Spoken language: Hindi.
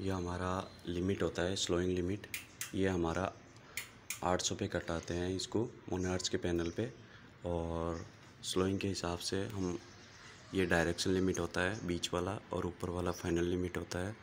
यह हमारा लिमिट होता है स्लोइंग लिमिट ये हमारा 800 पे कटाते हैं इसको मोनार्ट्स के पैनल पे और स्लोइंग के हिसाब से हम ये डायरेक्शन लिमिट होता है बीच वाला और ऊपर वाला फाइनल लिमिट होता है